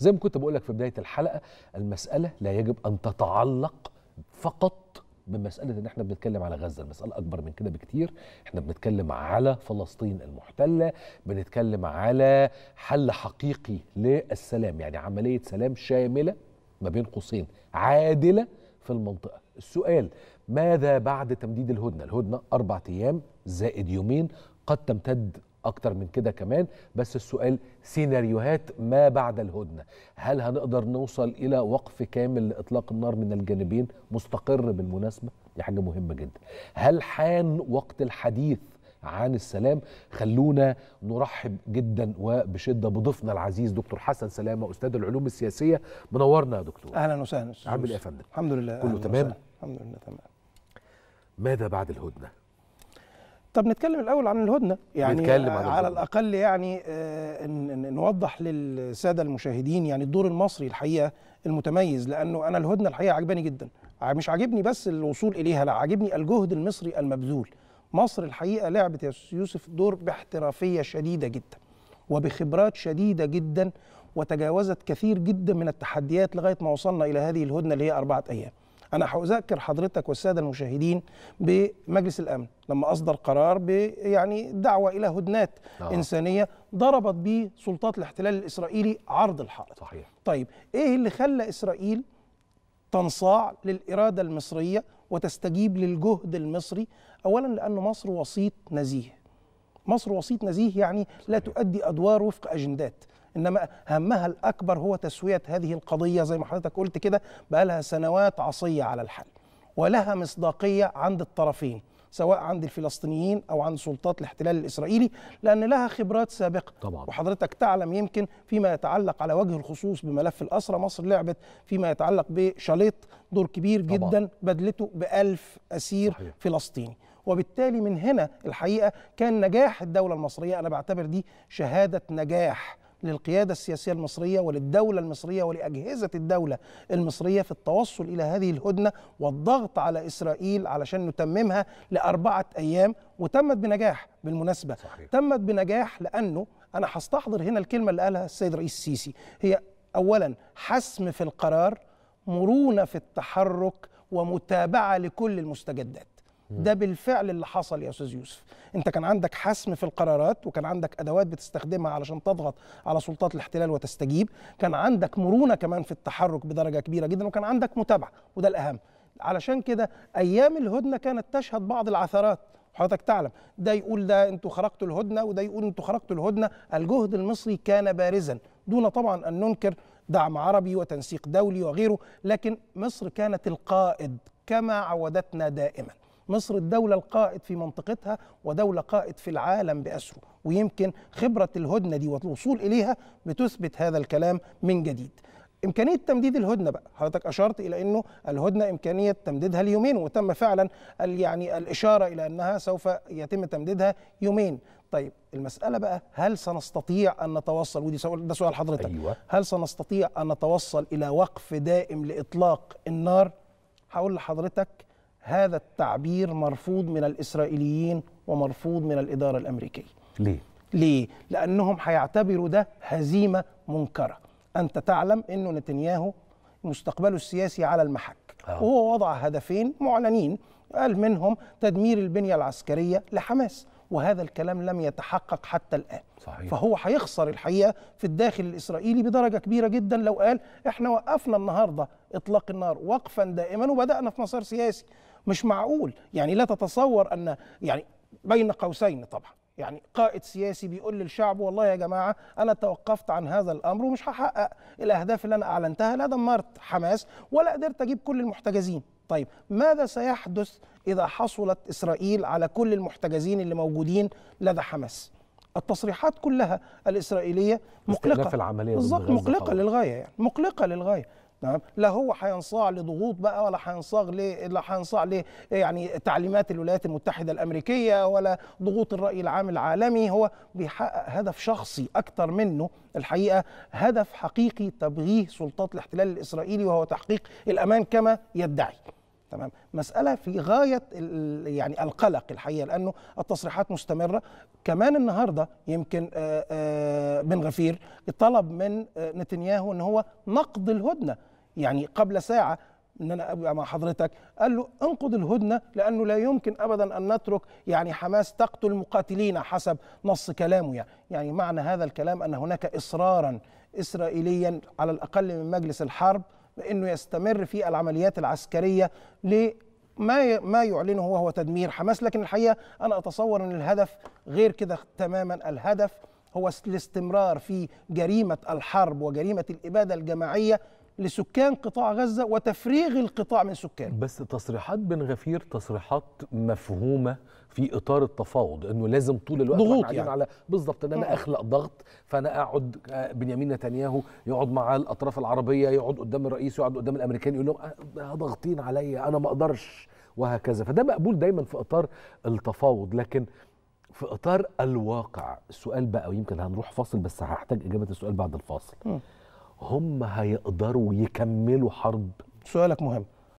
زي ما كنت بقول لك في بدايه الحلقه المساله لا يجب ان تتعلق فقط بمساله ان احنا بنتكلم على غزه، المساله اكبر من كده بكتير، احنا بنتكلم على فلسطين المحتله، بنتكلم على حل حقيقي للسلام، يعني عمليه سلام شامله ما بين قوسين عادله في المنطقه. السؤال ماذا بعد تمديد الهدنه؟ الهدنه اربع ايام زائد يومين قد تمتد اكتر من كده كمان بس السؤال سيناريوهات ما بعد الهدنه هل هنقدر نوصل الى وقف كامل لاطلاق النار من الجانبين مستقر بالمناسبه دي حاجه مهمه جدا هل حان وقت الحديث عن السلام خلونا نرحب جدا وبشده بضيفنا العزيز دكتور حسن سلامه استاذ العلوم السياسيه منورنا يا دكتور اهلا وسهلا عامل ايه يا فندم الحمد لله كله تمام الحمد لله تمام ماذا بعد الهدنه طب نتكلم الاول عن الهدنه يعني نتكلم عن على الاقل يعني آه، نوضح للساده المشاهدين يعني الدور المصري الحقيقه المتميز لانه انا الهدنه الحقيقه عجباني جدا مش عاجبني بس الوصول اليها لا عاجبني الجهد المصري المبذول مصر الحقيقه لعبت يا يوسف دور باحترافيه شديده جدا وبخبرات شديده جدا وتجاوزت كثير جدا من التحديات لغايه ما وصلنا الى هذه الهدنه اللي هي اربعه ايام انا هذكر حضرتك والساده المشاهدين بمجلس الامن لما اصدر قرار يعني دعوه الى هدنات آه. انسانيه ضربت به سلطات الاحتلال الاسرائيلي عرض الحائط صحيح طيب ايه اللي خلى اسرائيل تنصاع للاراده المصريه وتستجيب للجهد المصري اولا لان مصر وسيط نزيه مصر وسيط نزيه يعني لا تؤدي ادوار وفق اجندات انما همها الاكبر هو تسويه هذه القضيه زي ما حضرتك قلت كده بقى لها سنوات عصيه على الحل ولها مصداقيه عند الطرفين سواء عند الفلسطينيين او عند سلطات الاحتلال الاسرائيلي لان لها خبرات سابقه طبعا. وحضرتك تعلم يمكن فيما يتعلق على وجه الخصوص بملف الاسرى مصر لعبت فيما يتعلق بشاليط دور كبير طبعا. جدا بدلته بألف اسير صحيح. فلسطيني وبالتالي من هنا الحقيقه كان نجاح الدوله المصريه انا بعتبر دي شهاده نجاح للقياده السياسيه المصريه وللدوله المصريه ولاجهزه الدوله المصريه في التوصل الى هذه الهدنه والضغط على اسرائيل علشان نتممها لاربعه ايام وتمت بنجاح بالمناسبه صحيح. تمت بنجاح لانه انا هستحضر هنا الكلمه اللي قالها السيد رئيس السيسي هي اولا حسم في القرار مرونه في التحرك ومتابعه لكل المستجدات ده بالفعل اللي حصل يا استاذ يوسف انت كان عندك حسم في القرارات وكان عندك ادوات بتستخدمها علشان تضغط على سلطات الاحتلال وتستجيب كان عندك مرونه كمان في التحرك بدرجه كبيره جدا وكان عندك متابعه وده الاهم علشان كده ايام الهدنه كانت تشهد بعض العثرات حضرتك تعلم ده يقول ده انتوا خرجتوا الهدنه وده يقول انتوا خرجتوا الهدنه الجهد المصري كان بارزا دون طبعا ان ننكر دعم عربي وتنسيق دولي وغيره لكن مصر كانت القائد كما عودتنا دائما مصر الدولة القائد في منطقتها ودولة قائد في العالم بأسره ويمكن خبرة الهدنة دي والوصول إليها بتثبت هذا الكلام من جديد إمكانية تمديد الهدنة بقى حضرتك أشرت إلى أنه الهدنة إمكانية تمديدها ليومين وتم فعلا يعني الإشارة إلى أنها سوف يتم تمديدها يومين طيب المسألة بقى هل سنستطيع أن نتوصل ودي سؤال ده سؤال حضرتك أيوة. هل سنستطيع أن نتوصل إلى وقف دائم لإطلاق النار هقول لحضرتك هذا التعبير مرفوض من الإسرائيليين ومرفوض من الإدارة الأمريكية ليه؟ ليه؟ لأنهم هيعتبروا ده هزيمة منكرة أنت تعلم أنه نتنياهو مستقبله السياسي على المحك آه. وهو وضع هدفين معلنين قال منهم تدمير البنية العسكرية لحماس وهذا الكلام لم يتحقق حتى الآن صحيح. فهو هيخسر الحقيقة في الداخل الإسرائيلي بدرجة كبيرة جدا لو قال إحنا وقفنا النهاردة إطلاق النار وقفا دائما وبدأنا في مسار سياسي مش معقول يعني لا تتصور ان يعني بين قوسين طبعا يعني قائد سياسي بيقول للشعب والله يا جماعه انا توقفت عن هذا الامر ومش هحقق الاهداف اللي انا اعلنتها لا دمرت حماس ولا قدرت اجيب كل المحتجزين طيب ماذا سيحدث اذا حصلت اسرائيل على كل المحتجزين اللي موجودين لدى حماس التصريحات كلها الاسرائيليه مقلقه في العمليه بالظبط مقلقه للغايه يعني مقلقه للغايه تمام لا هو هينصاع لضغوط بقى ولا هينصاع لا هينصاع ل يعني تعليمات الولايات المتحده الامريكيه ولا ضغوط الراي العام العالمي هو بيحقق هدف شخصي اكتر منه الحقيقه هدف حقيقي تبغيه سلطات الاحتلال الاسرائيلي وهو تحقيق الامان كما يدعي تمام مسألة في غاية يعني القلق الحقيقة لأنه التصريحات مستمرة كمان النهاردة يمكن بن غفير طلب من نتنياهو أن هو نقض الهدنة يعني قبل ساعه ان انا ابقى مع حضرتك قال له انقض الهدنه لانه لا يمكن ابدا ان نترك يعني حماس تقتل مقاتلين حسب نص كلامه يعني يعني معنى هذا الكلام ان هناك اصرارا اسرائيليا على الاقل من مجلس الحرب بانه يستمر في العمليات العسكريه ل ما ما يعلنه وهو تدمير حماس لكن الحقيقه انا اتصور ان الهدف غير كده تماما الهدف هو الاستمرار في جريمه الحرب وجريمه الاباده الجماعيه لسكان قطاع غزة وتفريغ القطاع من سكانه بس تصريحات بن غفير تصريحات مفهومة في اطار التفاوض انه لازم طول الوقت ضغوط يعني. على بالظبط ان انا آه. اخلق ضغط فانا اقعد آه، بنيامين نتنياهو يقعد مع الاطراف العربيه يقعد قدام الرئيس يقعد قدام الامريكان يقول لهم آه، ضاغطين عليا انا ما اقدرش وهكذا فده مقبول دايما في اطار التفاوض لكن في اطار الواقع السؤال بقى ويمكن هنروح فاصل بس هحتاج اجابه السؤال بعد الفاصل م. هم هيقدروا يكملوا حرب سؤالك مهم